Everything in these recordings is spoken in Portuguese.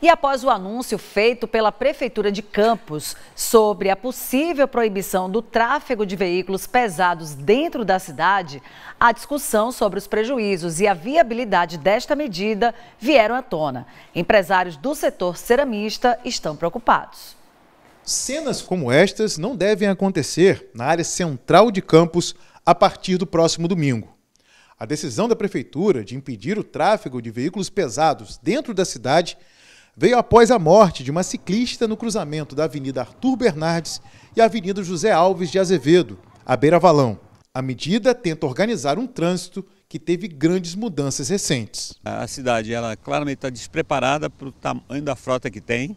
E após o anúncio feito pela Prefeitura de Campos sobre a possível proibição do tráfego de veículos pesados dentro da cidade, a discussão sobre os prejuízos e a viabilidade desta medida vieram à tona. Empresários do setor ceramista estão preocupados. Cenas como estas não devem acontecer na área central de Campos a partir do próximo domingo. A decisão da prefeitura de impedir o tráfego de veículos pesados dentro da cidade veio após a morte de uma ciclista no cruzamento da Avenida Arthur Bernardes e Avenida José Alves de Azevedo, à beira Valão. A medida tenta organizar um trânsito que teve grandes mudanças recentes. A cidade, ela claramente está despreparada para o tamanho da frota que tem.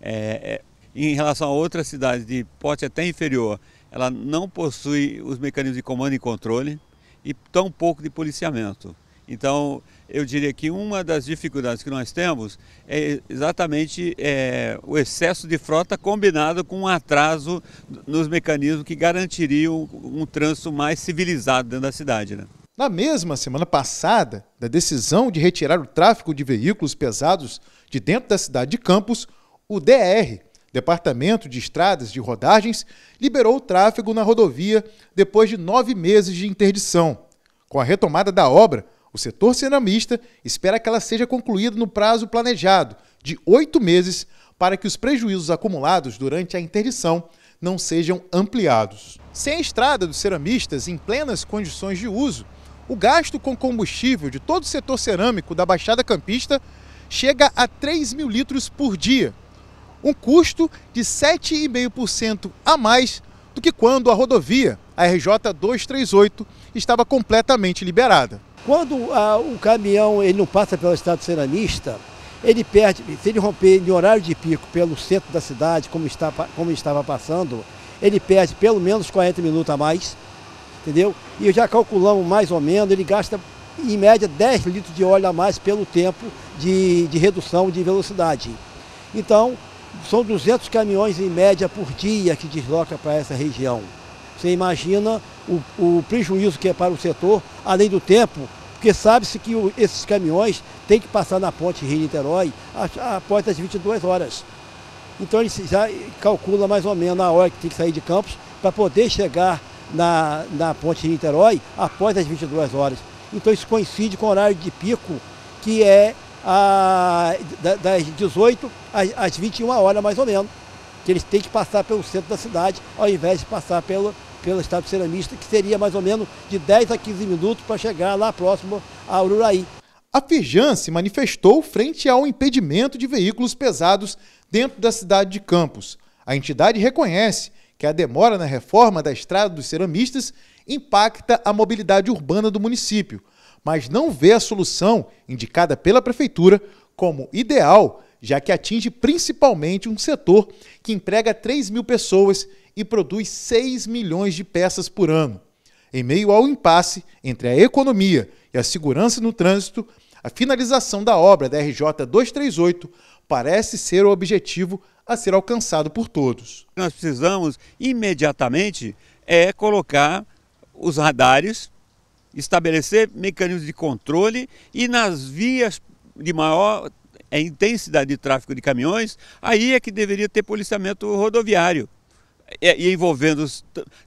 É, é em relação a outras cidades de porte até inferior, ela não possui os mecanismos de comando e controle e tão pouco de policiamento. Então, eu diria que uma das dificuldades que nós temos é exatamente é, o excesso de frota combinado com um atraso nos mecanismos que garantiriam um, trânsito mais civilizado dentro da cidade. Né? Na mesma semana passada, da decisão de retirar o tráfego de veículos pesados de dentro da cidade de Campos, o DR, Departamento de Estradas de Rodagens, liberou o tráfego na rodovia depois de nove meses de interdição. Com a retomada da obra, o setor ceramista espera que ela seja concluída no prazo planejado, de oito meses, para que os prejuízos acumulados durante a interdição não sejam ampliados. Sem a estrada dos ceramistas em plenas condições de uso, o gasto com combustível de todo o setor cerâmico da Baixada Campista chega a 3 mil litros por dia, um custo de 7,5% a mais do que quando a rodovia, a RJ 238, estava completamente liberada. Quando ah, o caminhão ele não passa pelo estado ceranista, ele perde, se ele romper em horário de pico pelo centro da cidade, como, está, como estava passando, ele perde pelo menos 40 minutos a mais, entendeu? E já calculamos mais ou menos, ele gasta em média 10 litros de óleo a mais pelo tempo de, de redução de velocidade. Então, são 200 caminhões em média por dia que desloca para essa região. Você imagina o, o prejuízo que é para o setor, além do tempo, porque sabe-se que o, esses caminhões têm que passar na ponte Rio-Niterói após as 22 horas. Então ele já calcula mais ou menos a hora que tem que sair de Campos para poder chegar na, na ponte Rio-Niterói após as 22 horas. Então isso coincide com o horário de pico, que é a, das 18 às, às 21 horas mais ou menos, que eles têm que passar pelo centro da cidade ao invés de passar pelo, pelo Estado Ceramista, que seria mais ou menos de 10 a 15 minutos para chegar lá próximo a Ururaí. A Firjan se manifestou frente ao impedimento de veículos pesados dentro da cidade de Campos. A entidade reconhece que a demora na reforma da Estrada dos Ceramistas impacta a mobilidade urbana do município, mas não vê a solução indicada pela prefeitura como ideal, já que atinge principalmente um setor que emprega 3 mil pessoas e produz 6 milhões de peças por ano. Em meio ao impasse entre a economia e a segurança no trânsito, a finalização da obra da RJ 238 parece ser o objetivo a ser alcançado por todos. Nós precisamos imediatamente é colocar os radares, estabelecer mecanismos de controle e nas vias de maior é, intensidade de tráfego de caminhões, aí é que deveria ter policiamento rodoviário. É, e envolvendo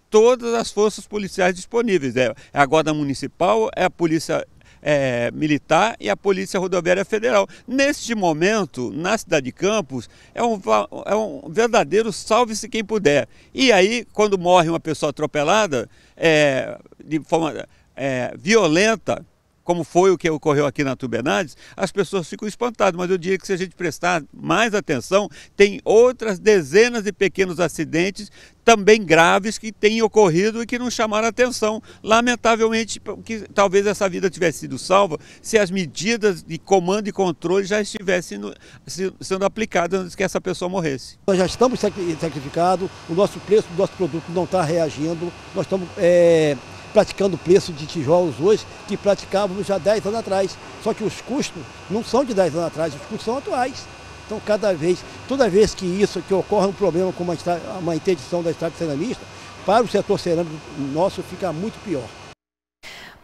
todas as forças policiais disponíveis. Né? É a Guarda Municipal, é a Polícia é, Militar e a Polícia Rodoviária Federal. Neste momento, na cidade de Campos, é um, é um verdadeiro salve-se quem puder. E aí, quando morre uma pessoa atropelada, é, de forma é, violenta, como foi o que ocorreu aqui na Tubenades, as pessoas ficam espantadas, mas eu diria que se a gente prestar mais atenção, tem outras dezenas de pequenos acidentes também graves que têm ocorrido e que não chamaram atenção. Lamentavelmente, que talvez essa vida tivesse sido salva se as medidas de comando e controle já estivessem no, sendo aplicadas antes que essa pessoa morresse. Nós já estamos sacrificados, o nosso preço do nosso produto não está reagindo, nós estamos é praticando preço de tijolos hoje que praticávamos já 10 anos atrás. Só que os custos não são de 10 anos atrás, os custos são atuais. Então, cada vez, toda vez que isso, que ocorre um problema com uma, uma interdição da estrada ceramista, para o setor cerâmico nosso fica muito pior.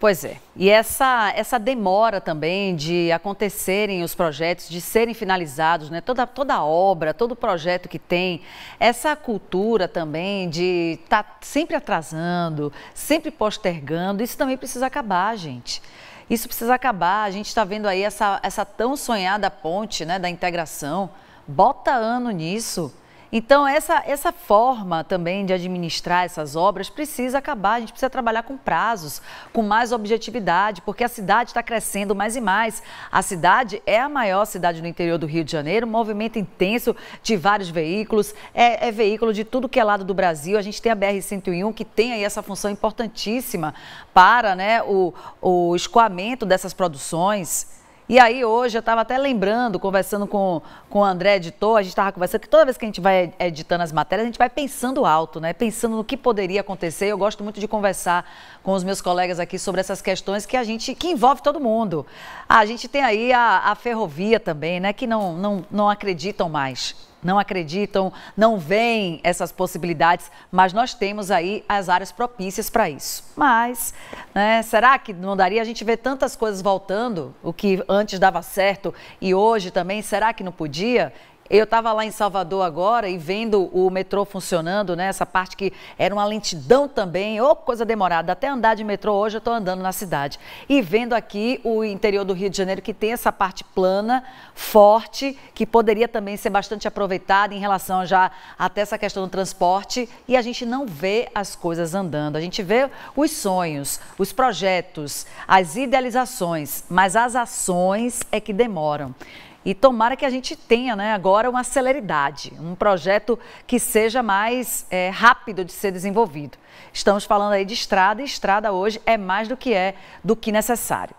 Pois é. E essa, essa demora também de acontecerem os projetos, de serem finalizados, né? toda, toda obra, todo projeto que tem, essa cultura também de estar tá sempre atrasando, sempre postergando, isso também precisa acabar, gente. Isso precisa acabar. A gente está vendo aí essa, essa tão sonhada ponte né, da integração. Bota ano nisso. Então, essa, essa forma também de administrar essas obras precisa acabar. A gente precisa trabalhar com prazos, com mais objetividade, porque a cidade está crescendo mais e mais. A cidade é a maior cidade no interior do Rio de Janeiro, movimento intenso de vários veículos, é, é veículo de tudo que é lado do Brasil. A gente tem a BR-101, que tem aí essa função importantíssima para né, o, o escoamento dessas produções. E aí hoje eu estava até lembrando, conversando com, com o André editor, a gente estava conversando que toda vez que a gente vai editando as matérias, a gente vai pensando alto, né? Pensando no que poderia acontecer. Eu gosto muito de conversar com os meus colegas aqui sobre essas questões que a gente que envolve todo mundo. a gente tem aí a, a ferrovia também, né? Que não, não, não acreditam mais não acreditam, não veem essas possibilidades, mas nós temos aí as áreas propícias para isso. Mas, né, será que não daria a gente ver tantas coisas voltando, o que antes dava certo e hoje também, será que não podia? Eu estava lá em Salvador agora e vendo o metrô funcionando, né? Essa parte que era uma lentidão também, ou coisa demorada. Até andar de metrô hoje eu estou andando na cidade. E vendo aqui o interior do Rio de Janeiro, que tem essa parte plana, forte, que poderia também ser bastante aproveitada em relação já até essa questão do transporte. E a gente não vê as coisas andando. A gente vê os sonhos, os projetos, as idealizações, mas as ações é que demoram. E tomara que a gente tenha né, agora uma celeridade, um projeto que seja mais é, rápido de ser desenvolvido. Estamos falando aí de estrada e estrada hoje é mais do que é, do que necessário.